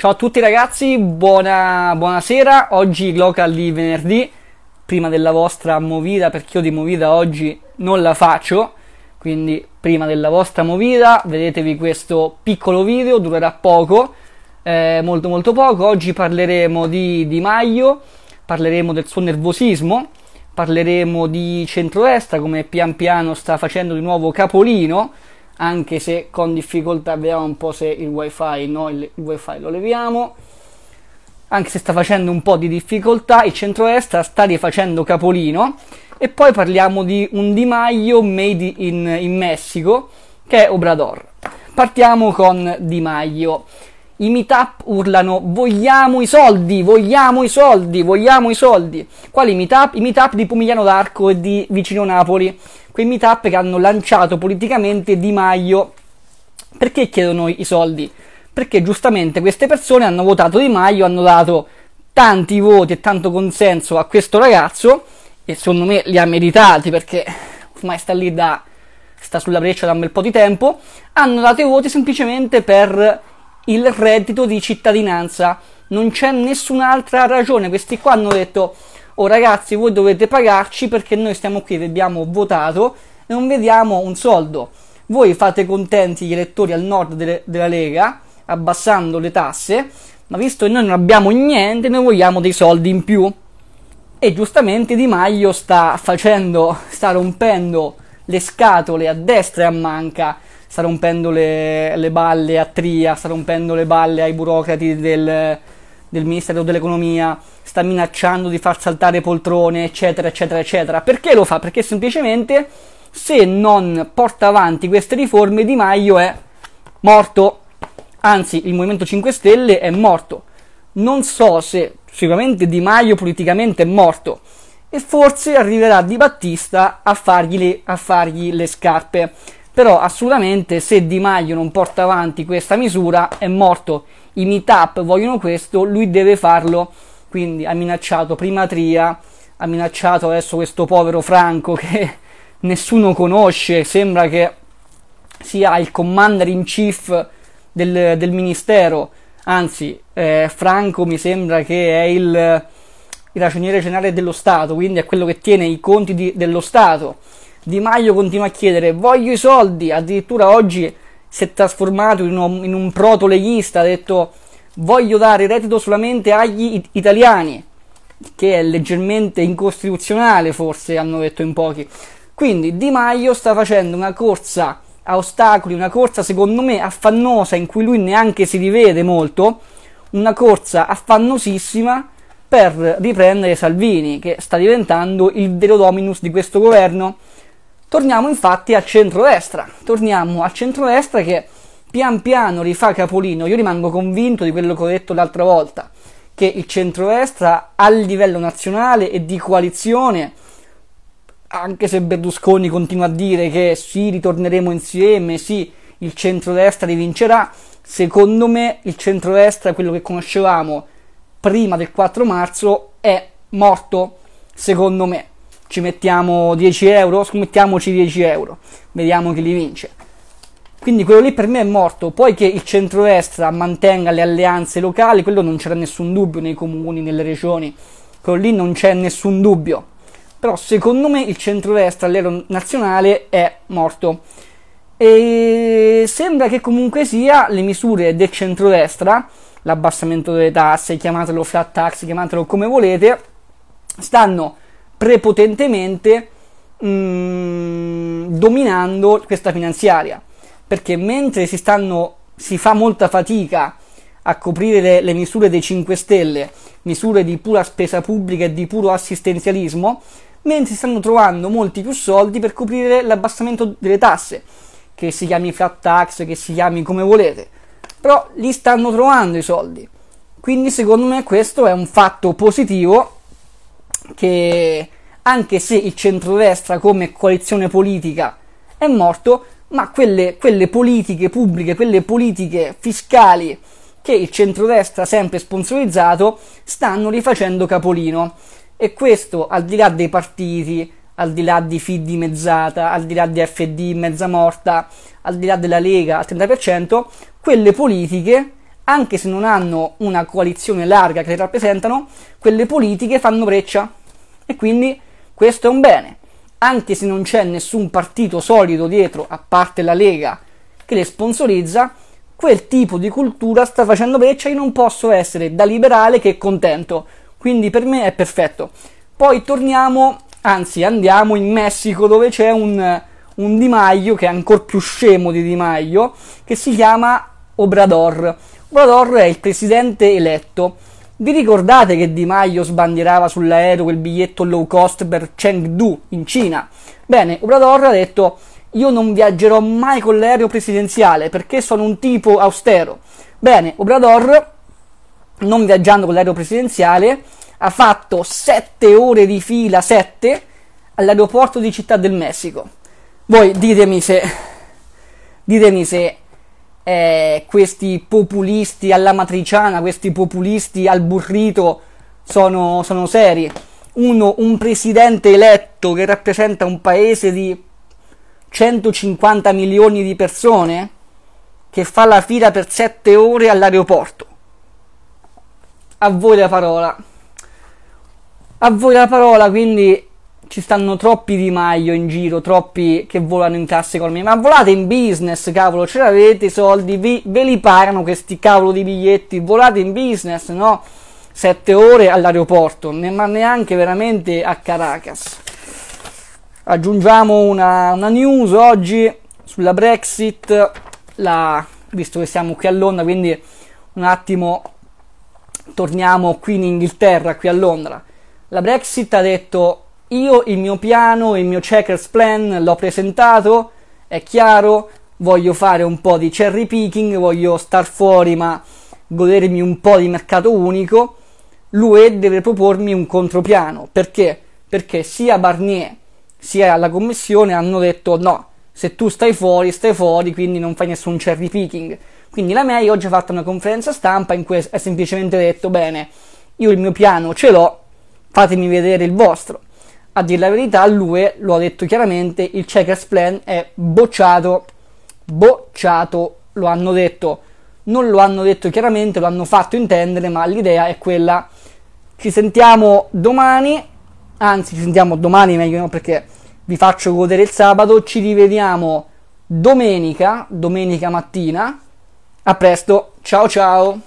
Ciao a tutti ragazzi, buona, buonasera. Oggi local di venerdì, prima della vostra movida, perché io di movida oggi non la faccio. Quindi prima della vostra movida, vedetevi questo piccolo video, durerà poco, eh, molto molto poco. Oggi parleremo di Di Maio, parleremo del suo nervosismo, parleremo di centrodestra, come pian piano sta facendo di nuovo capolino anche se con difficoltà vediamo un po' se il wifi noi il wifi lo leviamo anche se sta facendo un po' di difficoltà il centro-est sta rifacendo capolino e poi parliamo di un Di Maio made in, in Messico che è Obrador partiamo con Di Maio i meetup urlano vogliamo i soldi, vogliamo i soldi, vogliamo i soldi. Quali meetup? I meetup di Pomigliano d'Arco e di vicino Napoli quei meetup che hanno lanciato politicamente Di Maio. Perché chiedono i soldi? Perché giustamente queste persone hanno votato Di Maio, hanno dato tanti voti e tanto consenso a questo ragazzo e secondo me li ha meritati perché ormai sta lì da sta sulla breccia da un bel po' di tempo, hanno dato i voti semplicemente per il reddito di cittadinanza. Non c'è nessun'altra ragione. Questi qua hanno detto oh ragazzi voi dovete pagarci perché noi stiamo qui, vi abbiamo votato e non vediamo un soldo. Voi fate contenti gli elettori al nord de- della Lega abbassando le tasse, ma visto che noi non abbiamo niente, noi vogliamo dei soldi in più. E giustamente Di Maio sta facendo, sta rompendo le scatole a destra e a manca, sta rompendo le, le balle a Tria, sta rompendo le balle ai burocrati del, del Ministero dell'Economia sta minacciando di far saltare poltrone, eccetera, eccetera, eccetera. Perché lo fa? Perché semplicemente se non porta avanti queste riforme Di Maio è morto. Anzi, il Movimento 5 Stelle è morto. Non so se sicuramente Di Maio politicamente è morto e forse arriverà Di Battista a fargli le, a fargli le scarpe però assolutamente se Di Maio non porta avanti questa misura è morto. I meetup vogliono questo, lui deve farlo, quindi ha minacciato prima Tria, ha minacciato adesso questo povero Franco che nessuno conosce, sembra che sia il commander in chief del, del ministero, anzi eh, Franco mi sembra che è il, il ragioniere generale dello Stato, quindi è quello che tiene i conti di, dello Stato di Maio continua a chiedere, voglio i soldi, addirittura oggi si è trasformato in, un, in un proto-leghista, ha detto voglio dare reddito solamente agli it- italiani, che è leggermente incostituzionale forse, hanno detto in pochi. Quindi Di Maio sta facendo una corsa a ostacoli, una corsa secondo me affannosa in cui lui neanche si rivede molto, una corsa affannosissima per riprendere Salvini, che sta diventando il vero dominus di questo governo Torniamo infatti a centrodestra, torniamo a centrodestra che pian piano rifà capolino. Io rimango convinto di quello che ho detto l'altra volta, che il centrodestra a livello nazionale e di coalizione, anche se Berlusconi continua a dire che sì, ritorneremo insieme, sì, il centrodestra rivincerà, secondo me il centrodestra, quello che conoscevamo prima del 4 marzo, è morto, secondo me ci mettiamo 10 euro, scommettiamoci 10 euro, vediamo chi li vince. Quindi quello lì per me è morto, poi che il centrodestra mantenga le alleanze locali, quello non c'era nessun dubbio nei comuni, nelle regioni, quello lì non c'è nessun dubbio. Però secondo me il centrodestra a livello nazionale è morto. E sembra che comunque sia le misure del centrodestra, l'abbassamento delle tasse, chiamatelo flat tax, chiamatelo come volete, stanno prepotentemente mh, mm, dominando questa finanziaria, perché mentre si, stanno, si fa molta fatica a coprire le, le misure dei 5 Stelle, misure di pura spesa pubblica e di puro assistenzialismo, mentre si stanno trovando molti più soldi per coprire l'abbassamento delle tasse, che si chiami flat tax, che si chiami come volete, però li stanno trovando i soldi. Quindi secondo me questo è un fatto positivo che anche se il centrodestra come coalizione politica è morto, ma quelle, quelle politiche pubbliche, quelle politiche fiscali che il centrodestra ha sempre sponsorizzato stanno rifacendo capolino. E questo al di là dei partiti, al di là di FID mezzata, al di là di FD mezza morta, al di là della Lega al 30%, quelle politiche, anche se non hanno una coalizione larga che le rappresentano, quelle politiche fanno breccia. E quindi questo è un bene, anche se non c'è nessun partito solido dietro, a parte la Lega, che le sponsorizza, quel tipo di cultura sta facendo breccia e non posso essere da liberale che contento. Quindi per me è perfetto. Poi torniamo, anzi andiamo in Messico dove c'è un, un Di Maio che è ancora più scemo di Di Maio, che si chiama Obrador. Obrador è il presidente eletto vi ricordate che Di Maio sbandierava sull'aereo quel biglietto low cost per Chengdu in Cina? Bene, Obrador ha detto io non viaggerò mai con l'aereo presidenziale perché sono un tipo austero. Bene, Obrador, non viaggiando con l'aereo presidenziale, ha fatto 7 ore di fila, 7, all'aeroporto di Città del Messico. Voi ditemi se, ditemi se eh, questi populisti alla matriciana, questi populisti al burrito sono, sono seri. Uno, un presidente eletto che rappresenta un paese di 150 milioni di persone che fa la fila per 7 ore all'aeroporto. A voi la parola. A voi la parola, quindi ci stanno troppi Di Maio in giro, troppi che volano in classe economia. Ma volate in business, cavolo, ce l'avete i soldi, vi, ve li pagano questi cavolo di biglietti, volate in business, no? Sette ore all'aeroporto, ne, ma neanche veramente a Caracas. Aggiungiamo una, una news oggi sulla Brexit, la, visto che siamo qui a Londra, quindi un attimo torniamo qui in Inghilterra, qui a Londra. La Brexit ha detto io il mio piano, il mio checkers plan l'ho presentato, è chiaro, voglio fare un po' di cherry picking, voglio star fuori ma godermi un po' di mercato unico, l'UE deve propormi un contropiano. Perché? Perché sia Barnier sia la Commissione hanno detto no, se tu stai fuori, stai fuori, quindi non fai nessun cherry picking. Quindi la May oggi ha fatto una conferenza stampa in cui ha semplicemente detto bene, io il mio piano ce l'ho, fatemi vedere il vostro a dire la verità, lui lo ha detto chiaramente, il checkers plan è bocciato, bocciato, lo hanno detto. Non lo hanno detto chiaramente, lo hanno fatto intendere, ma l'idea è quella. Ci sentiamo domani, anzi ci sentiamo domani meglio no, perché vi faccio godere il sabato, ci rivediamo domenica, domenica mattina. A presto, ciao ciao!